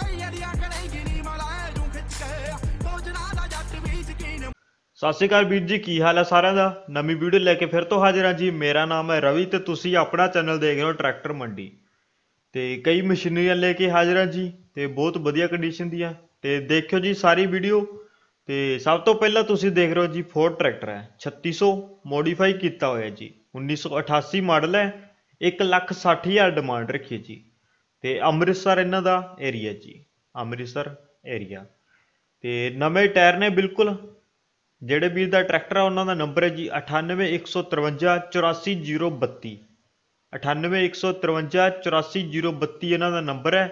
ਸਤਿ ਸ਼੍ਰੀ ਅਕਾਲ ਵੀਰ ਜੀ ਕੀ ਹਾਲ ਹੈ ਸਾਰਿਆਂ ਦਾ ਨਵੀਂ ਵੀਡੀਓ ਲੈ ਕੇ ਫਿਰ ਤੋਂ ਹਾਜ਼ਰ ਹਾਂ ਜੀ ਮੇਰਾ ਨਾਮ ਹੈ ਰਵੀ ਤੇ ਤੁਸੀਂ ਆਪਣਾ ਚੈਨਲ ਦੇਖ ਰਹੇ ਹੋ ਟਰੈਕਟਰ ਮੰਡੀ ਤੇ ਕਈ ਮਸ਼ੀਨਰੀਆਂ ਲੈ ਕੇ ਹਾਜ਼ਰ ਹਾਂ ਜੀ ਤੇ ਬਹੁਤ ਵਧੀਆ ਕੰਡੀਸ਼ਨ ਦੀਆਂ ਤੇ ਦੇਖਿਓ ਜੀ ਸਾਰੀ ਵੀਡੀਓ ਤੇ ਸਭ ਤੋਂ ਪਹਿਲਾਂ ਤੁਸੀਂ ਦੇਖ ਰਹੇ ਹੋ ਜੀ ਫੋਰਡ ਟਰੈਕਟਰ ਹੈ 3600 ਮੋਡੀਫਾਈ ਕੀਤਾ ਹੋਇਆ ਜੀ 1988 ਮਾਡਲ ਹੈ 1 ਲੱਖ 60 ਹਜ਼ਾਰ ਡਿਮਾਂਡ ਰੱਖੀ ਜੀ ਤੇ ਅੰਮ੍ਰਿਤਸਰ ਇਹਨਾਂ ਦਾ ਏਰੀਆ ਜੀ ਅੰਮ੍ਰਿਤਸਰ ਏਰੀਆ ਤੇ ਨਵੇਂ ਟਾਇਰ ਨੇ ਬਿਲਕੁਲ ਜਿਹੜੇ ਵੀਰ ਦਾ ਟਰੈਕਟਰ ਆ ਉਹਨਾਂ ਦਾ ਨੰਬਰ ਹੈ ਜੀ 9815384032 9815384032 ਇਹਨਾਂ ਦਾ ਨੰਬਰ ਹੈ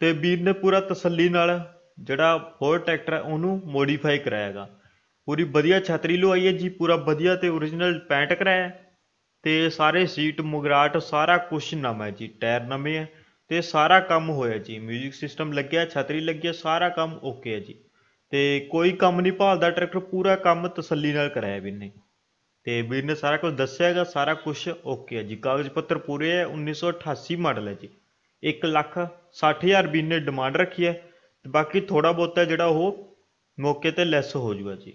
ਤੇ ਵੀਰ ਨੇ ਪੂਰਾ ਤਸੱਲੀ ਨਾਲ ਜਿਹੜਾ ਹੋਰ ਟਰੈਕਟਰ ਹੈ ਉਹਨੂੰ ਮੋਡੀਫਾਈ ਕਰਾਇਆਗਾ ਪੂਰੀ ਵਧੀਆ ਛਤਰੀ ਆਈ ਹੈ ਜੀ ਪੂਰਾ ਵਧੀਆ ਤੇ origignal ਪੈਂਟ ਕਰਾਇਆ ਤੇ ਸਾਰੇ ਸੀਟ ਮੁਗਰਾਟ ਸਾਰਾ ਕੁਝ ਨਵਾਂ ਹੈ ਜੀ ਟਾਇਰ ਨਵੇਂ ਹੈ ਤੇ ਸਾਰਾ ਕੰਮ ਹੋਇਆ ਜੀ 뮤직 ਸਿਸਟਮ ਲੱਗਿਆ ਛਤਰੀ ਲੱਗਿਆ ਸਾਰਾ ਕੰਮ ਓਕੇ ਹੈ ਜੀ ਤੇ ਕੋਈ ਕੰਮ ਨਹੀਂ ਭਾਲਦਾ ਟਰੈਕਟਰ ਪੂਰਾ ਕੰਮ ਤਸੱਲੀ ਨਾਲ ਕਰਾਇਆ ਵੀਰ ਨੇ ਤੇ ਵੀਰ ਨੇ ਸਾਰਾ ਕੁਝ ਦੱਸਿਆਗਾ ਸਾਰਾ ਕੁਝ ਓਕੇ ਹੈ ਜੀ ਕਾਗਜ਼ ਪੱਤਰ ਪੂਰੇ ਹੈ 1988 ਮਾਡਲ ਹੈ ਜੀ 1 ਲੱਖ 60000 ਵੀਰ ਨੇ ਡਿਮਾਂਡ ਰੱਖੀ ਹੈ ਤੇ ਬਾਕੀ ਥੋੜਾ ਬੋਤਾ ਜਿਹੜਾ ਉਹ ਮੌਕੇ ਤੇ ਲੈਸ ਹੋ ਜੂਗਾ ਜੀ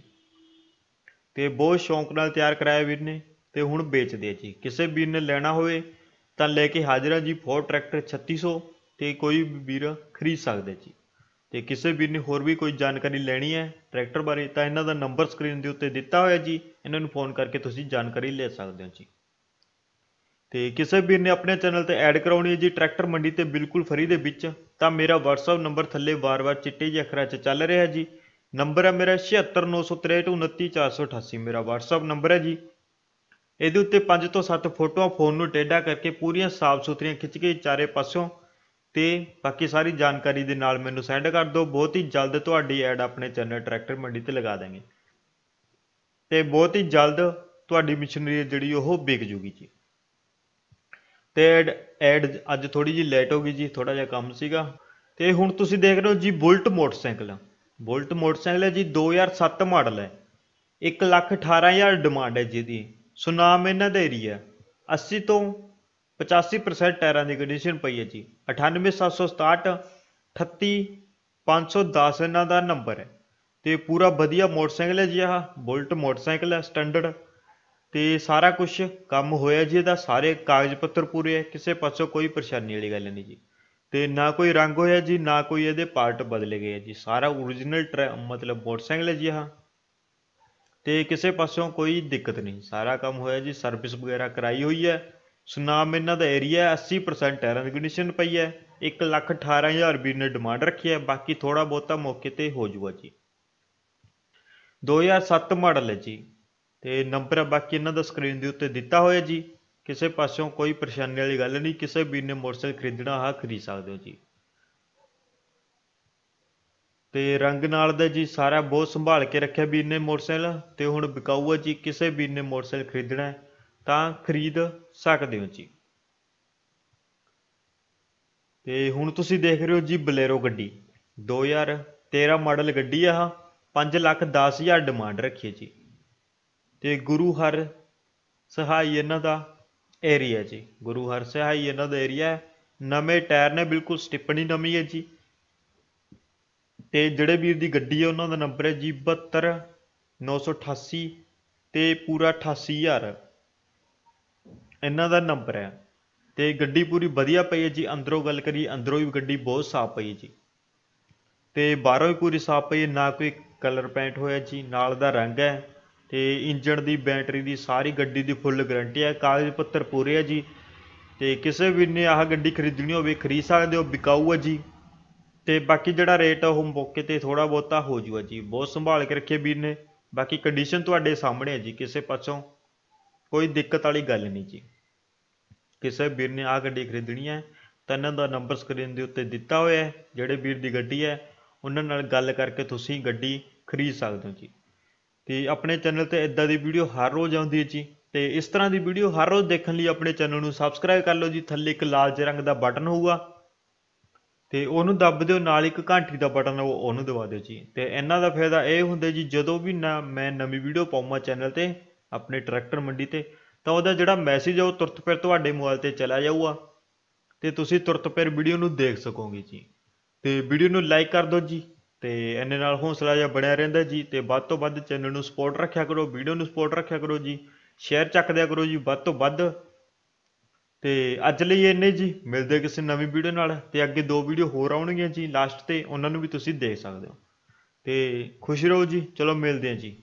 ਤੇ ਬਹੁਤ ਸ਼ੌਂਕ ਨਾਲ ਤਿਆਰ ਕਰਾਇਆ ਵੀਰ ਨੇ ਤੇ ਹੁਣ ਵੇਚਦੇ ਆ ਜੀ ਕਿਸੇ ਵੀਰ ਨੇ ਲੈਣਾ ਹੋਵੇ ਤਾਂ ਲੈ ਕੇ ਹਾਜ਼ਰ ਹਾਂ ਜੀ ਫੋਰ ਟਰੈਕਟਰ 3600 ਤੇ ਕੋਈ ਵੀ ਵੀਰ ਖਰੀਦ ਸਕਦੇ ਜੀ ਤੇ ਕਿਸੇ ਵੀਰ ਨੇ ਹੋਰ ਵੀ ਕੋਈ ਜਾਣਕਾਰੀ ਲੈਣੀ ਹੈ ਟਰੈਕਟਰ ਬਾਰੇ ਤਾਂ ਇਹਨਾਂ ਦਾ ਨੰਬਰ ਸਕਰੀਨ ਦੇ ਉੱਤੇ ਦਿੱਤਾ ਹੋਇਆ ਜੀ ਇਹਨਾਂ ਨੂੰ ਫੋਨ ਕਰਕੇ ਤੁਸੀਂ ਜਾਣਕਾਰੀ ਲੈ ਸਕਦੇ ਹੋ ਜੀ ਤੇ ਕਿਸੇ ਵੀਰ ਨੇ ਆਪਣੇ ਚੈਨਲ ਤੇ ਐਡ ਕਰਾਉਣੀ ਹੈ ਜੀ ਟਰੈਕਟਰ ਮੰਡੀ ਤੇ ਬਿਲਕੁਲ ਫਰੀ ਦੇ ਵਿੱਚ ਤਾਂ ਮੇਰਾ WhatsApp ਨੰਬਰ ਥੱਲੇ ਵਾਰ-ਵਾਰ ਚਿੱਟੇ ਜਿਹੇ ਅੱਖਰਾਂ 'ਚ ਚੱਲ ਰਿਹਾ ਜੀ ਨੰਬਰ ਹੈ ਮੇਰਾ 7693629488 ਮੇਰਾ WhatsApp ਨੰਬਰ ਹੈ ਜੀ ਇਹਦੇ ਉੱਤੇ 5 ਤੋਂ 7 ਫੋਟੋਆਂ ਫੋਨ ਨੂੰ ਟੇਢਾ ਕਰਕੇ ਪੂਰੀਆਂ ਸਾਫ਼ ਸੁਥਰੀਆਂ ਖਿੱਚ ਕੇ ਚਾਰੇ ਪਾਸਿਓਂ ਤੇ ਬਾਕੀ ਸਾਰੀ ਜਾਣਕਾਰੀ ਦੇ ਨਾਲ ਮੈਨੂੰ ਸੈਂਡ ਕਰ ਦਿਓ ਬਹੁਤ ਹੀ ਜਲਦ ਤੁਹਾਡੀ ਐਡ ਆਪਣੇ ਚੈਨਲ ਟਰੈਕਟਰ ਮੰਡੀ ਤੇ ਲਗਾ ਦਾਂਗੇ ਤੇ ਬਹੁਤ ਹੀ ਜਲਦ ਤੁਹਾਡੀ ਮਸ਼ੀਨਰੀ ਜਿਹੜੀ ਉਹ ਵਿਕ ਜੂਗੀ ਜੀ ਤੇ ਐਡ ਅੱਜ ਥੋੜੀ ਜੀ ਲੇਟ ਹੋ ਗਈ ਜੀ ਥੋੜਾ ਜਿਹਾ ਕੰਮ ਸੀਗਾ ਤੇ ਹੁਣ ਤੁਸੀਂ ਦੇਖ ਰਹੇ ਹੋ ਜੀ ਬੁਲਟ ਮੋਟਰਸਾਈਕਲ ਬੁਲਟ ਮੋਟਰਸਾਈਕਲ ਹੈ ਜੀ 2007 ਮਾਡਲ ਹੈ 1 ਲੱਖ 18000 ਡਿਮਾਂਡ ਹੈ ਜੀ ਦੀ ਸੋ ਨਾਮ ਇਹਨਾਂ ਦਾ ਏਰੀਆ ਹੈ 80 ਤੋਂ 85% ਟਾਇਰਾਂ ਦੀ ਕੰਡੀਸ਼ਨ ਪਈ ਹੈ ਜੀ 98767 510 ਇਹਨਾਂ ਦਾ ਨੰਬਰ ਹੈ ਤੇ ਪੂਰਾ ਵਧੀਆ ਮੋਟਰਸਾਈਕਲ ਹੈ ਜੀ ਆਹ ਬੁਲਟ ਮੋਟਰਸਾਈਕਲ ਹੈ ਸਟੈਂਡਰਡ ਤੇ ਸਾਰਾ ਕੁਝ ਕੰਮ ਹੋਇਆ ਜੀ ਇਹਦਾ ਸਾਰੇ ਕਾਗਜ਼ ਪੱਤਰ ਪੂਰੇ ਹੈ ਕਿਸੇ ਪਾਸੋਂ ਕੋਈ ਪਰੇਸ਼ਾਨੀ ਵਾਲੀ ਗੱਲ ਨਹੀਂ ਜੀ ਤੇ ਨਾ ਕੋਈ ਰੰਗ ਹੋਇਆ ਜੀ ਨਾ ਕੋਈ ਇਹਦੇ ਪਾਰਟ ਬਦਲੇ ਗਏ ਜੀ ਸਾਰਾ origignal ਮਤਲਬ ਮੋਟਰਸਾਈਕਲ ਹੈ ਜੀ ਆਹ ਤੇ ਕਿਸੇ ਪਾਸਿਓਂ ਕੋਈ ਦਿੱਕਤ ਨਹੀਂ ਸਾਰਾ ਕੰਮ ਹੋਇਆ ਜੀ ਸਰਵਿਸ ਵਗੈਰਾ ਕਰਾਈ ਹੋਈ ਹੈ ਸੁਨਾਮ ਇਹਨਾਂ ਦਾ ਏਰੀਆ 80% ਹੈ ਰੈਗਨੀਸ਼ਨ ਪਈ ਹੈ 118000 ਲੱਖ ਨੇ ਡਿਮਾਂਡ ਰੱਖੀ ਹੈ ਬਾਕੀ ਥੋੜਾ ਬਹੁਤਾ ਮੌਕੇ ਤੇ ਹੋ ਜੂਗਾ ਜੀ 2007 ਮਾਡਲ ਹੈ ਜੀ ਤੇ ਨੰਬਰ ਬਾਕੀ ਇਹਨਾਂ ਦਾ ਸਕਰੀਨ ਦੇ ਉੱਤੇ ਦਿੱਤਾ ਹੋਇਆ ਜੀ ਕਿਸੇ ਪਾਸਿਓਂ ਕੋਈ ਪਰੇਸ਼ਾਨੀ ਵਾਲੀ ਗੱਲ ਨਹੀਂ ਕਿਸੇ ਵੀਰ ਨੇ ਮੋਟਰਸਾਈਕਲ ਖਰੀਦਣਾ ਆ ਖਰੀਦ ਸਕਦੇ ਹੋ ਜੀ ਤੇ ਰੰਗ ਨਾਲ ਦਾ ਜੀ ਸਾਰਾ ਬਹੁਤ ਸੰਭਾਲ ਕੇ ਰੱਖਿਆ ਵੀਰ ਨੇ ਮੋਟਰਸਾਈਕਲ ਤੇ ਹੁਣ ਵਿਕਾਊ ਆ ਜੀ ਕਿਸੇ ਵੀਰ ਨੇ ਮੋਟਰਸਾਈਕਲ ਖਰੀਦਣਾ ਤਾਂ ਖਰੀਦ ਸਕਦੇ ਹੋ ਜੀ ਤੇ ਹੁਣ ਤੁਸੀਂ ਦੇਖ ਰਹੇ ਹੋ ਜੀ ਬਲੇਰੋ ਗੱਡੀ 2013 ਮਾਡਲ ਗੱਡੀ ਆ 5 ਲੱਖ 10 ਹਜ਼ਾਰ ਡਿਮਾਂਡ ਰੱਖੀ ਜੀ ਤੇ ਗੁਰੂ ਹਰ ਸਹਾਈ ਇਹਨਾਂ ਦਾ ਏਰੀਆ ਜੀ ਗੁਰੂ ਹਰ ਸਹਾਈ ਇਹਨਾਂ ਦਾ ਏਰੀਆ ਨਵੇਂ ਟਾਇਰ ਨੇ ਬਿਲਕੁਲ ਸਟਿੱਪਣੀ ਨਵੀਂ ਹੈ ਜੀ ਤੇ ਜਿਹੜੇ ਵੀਰ ਦੀ ਗੱਡੀ ਹੈ ਉਹਨਾਂ ਦਾ ਨੰਬਰ ਹੈ ਜੀ 72 988 ਤੇ ਪੂਰਾ 88000 ਇਹਨਾਂ ਦਾ ਨੰਬਰ ਹੈ ਤੇ ਗੱਡੀ ਪੂਰੀ ਵਧੀਆ ਪਈ ਹੈ ਜੀ ਅੰਦਰੋਂ ਗੱਲ ਕਰੀ ਅੰਦਰੋਂ ਵੀ ਗੱਡੀ ਬਹੁਤ ਸਾਫ਼ ਪਈ ਹੈ ਜੀ ਤੇ ਬਾਹਰੋਂ ਵੀ ਪੂਰੀ ਸਾਫ਼ ਪਈ ਹੈ ਨਾ ਕੋਈ ਕਲਰ ਪੈਂਟ ਹੋਇਆ ਜੀ ਨਾਲ ਦਾ ਰੰਗ ਹੈ ਤੇ ਇੰਜਣ ਦੀ ਬੈਟਰੀ ਦੀ ਸਾਰੀ ਗੱਡੀ ਦੀ ਫੁੱਲ ਗਾਰੰਟੀ ਹੈ ਕਾਗਜ਼ ਪੱਤਰ ਪੂਰੇ ਹੈ ਜੀ ਤੇ ਕਿਸੇ ਵੀ ਨੇ ਆਹ ਗੱਡੀ ਖਰੀਦਣੀ ਹੋਵੇ ਖਰੀਦ ਸਕਦੇ ਹੋ ਵਿਕਾਊ ਹੈ ਜੀ ਤੇ ਬਾਕੀ ਜਿਹੜਾ ਰੇਟ ਆ ਉਹ ਮੌਕੇ ਤੇ ਥੋੜਾ ਬਹੁਤਾ ਹੋ ਜੂਗਾ ਜੀ ਬਹੁਤ ਸੰਭਾਲ ਕੇ ਰੱਖੇ ਵੀਰ ਨੇ ਬਾਕੀ ਕੰਡੀਸ਼ਨ ਤੁਹਾਡੇ ਸਾਹਮਣੇ ਹੈ ਜੀ ਕਿਸੇ ਪਾਸੋਂ ਕੋਈ ਦਿੱਕਤ ਵਾਲੀ ਗੱਲ ਨਹੀਂ ਜੀ ਕਿਸੇ ਵੀਰ ਨੇ ਆ ਗੱਡੀ ਖਰੀਦਣੀ ਹੈ ਤਾਂ ਇਹਨਾਂ ਦਾ ਨੰਬਰ ਸਕਰੀਨ ਦੇ ਉੱਤੇ ਦਿੱਤਾ ਹੋਇਆ ਹੈ ਜਿਹੜੇ ਵੀਰ ਦੀ ਗੱਡੀ ਹੈ ਉਹਨਾਂ ਨਾਲ ਗੱਲ ਕਰਕੇ ਤੁਸੀਂ ਗੱਡੀ ਖਰੀਦ ਸਕਦੇ ਹੋ ਜੀ ਤੇ ਆਪਣੇ ਚੈਨਲ ਤੇ ਇਦਾਂ ਦੀ ਵੀਡੀਓ ਹਰ ਰੋਜ਼ ਆਉਂਦੀ ਹੈ ਜੀ ਤੇ ਇਸ ਤਰ੍ਹਾਂ ਦੀ ਵੀਡੀਓ ਹਰ ਰੋਜ਼ ਦੇਖਣ ਲਈ ਆਪਣੇ ਚੈਨਲ ਨੂੰ ਸਬਸਕ੍ਰਾਈਬ ਕਰ ਲਓ ਜੀ ਥੱਲੇ ਇੱਕ ਲਾਲ ਜਿਹੇ ਰੰਗ ਦਾ ਬਟਨ ਹੋਊਗਾ ਤੇ ਉਹਨੂੰ ਦੱਬ ਦਿਓ ਨਾਲ ਇੱਕ ਘੰਟੀ ਦਾ ਬਟਨ ਉਹ ਉਹਨੂੰ ਦਬਾ ਦਿਓ ਜੀ ਤੇ ਇਹਨਾਂ ਦਾ ਫਾਇਦਾ ਇਹ ਹੁੰਦਾ ਜੀ ਜਦੋਂ ਵੀ ਮੈਂ ਨਵੀਂ ਵੀਡੀਓ ਪਾਵਾਂ ਚੈਨਲ ਤੇ ਆਪਣੇ ਟਰੈਕਟਰ ਮੰਡੀ ਤੇ ਤਾਂ ਉਹਦਾ ਜਿਹੜਾ ਮੈਸੇਜ ਆ ਉਹ ਤੁਰਤ ਫਿਰ ਤੁਹਾਡੇ ਮੋਬਾਈਲ ਤੇ ਚਲਾ ਜਾਊਗਾ ਤੇ ਤੁਸੀਂ ਤੁਰਤ ਫਿਰ ਵੀਡੀਓ ਨੂੰ ਦੇਖ ਸਕੋਗੇ ਜੀ ਤੇ ਵੀਡੀਓ ਨੂੰ ਲਾਈਕ ਕਰ ਦਿਓ ਜੀ ਤੇ ਇਹਨੇ ਨਾਲ ਹੌਸਲਾ ਜਿਹਾ ਬਣਿਆ ਰਹਿੰਦਾ ਜੀ ਤੇ ਵੱਧ ਤੋਂ ਵੱਧ ਚੈਨਲ ਨੂੰ ਸਪੋਰਟ ਰੱਖਿਆ ਕਰੋ ਵੀਡੀਓ ਨੂੰ ਸਪੋਰਟ ਰੱਖਿਆ ਕਰੋ ਜੀ ਸ਼ੇਅਰ ਚੱਕ ਦਿਆ ਕਰੋ ਜੀ ਵੱਧ ਤੋਂ ਵੱਧ ਤੇ ਅੱਜ ਲਈ ਇੰਨੇ ਜੀ ਮਿਲਦੇ ਕਿਸੇ ਨਵੀਂ ਵੀਡੀਓ ਨਾਲ ਤੇ ਅੱਗੇ ਦੋ ਵੀਡੀਓ ਹੋਰ ਆਉਣਗੀਆਂ ਜੀ ਲਾਸਟ ਤੇ ਉਹਨਾਂ ਨੂੰ ਵੀ ਤੁਸੀਂ ਦੇਖ ਸਕਦੇ ਹੋ ਤੇ ਖੁਸ਼ ਰਹੋ ਜੀ ਚਲੋ ਮਿਲਦੇ ਹਾਂ ਜੀ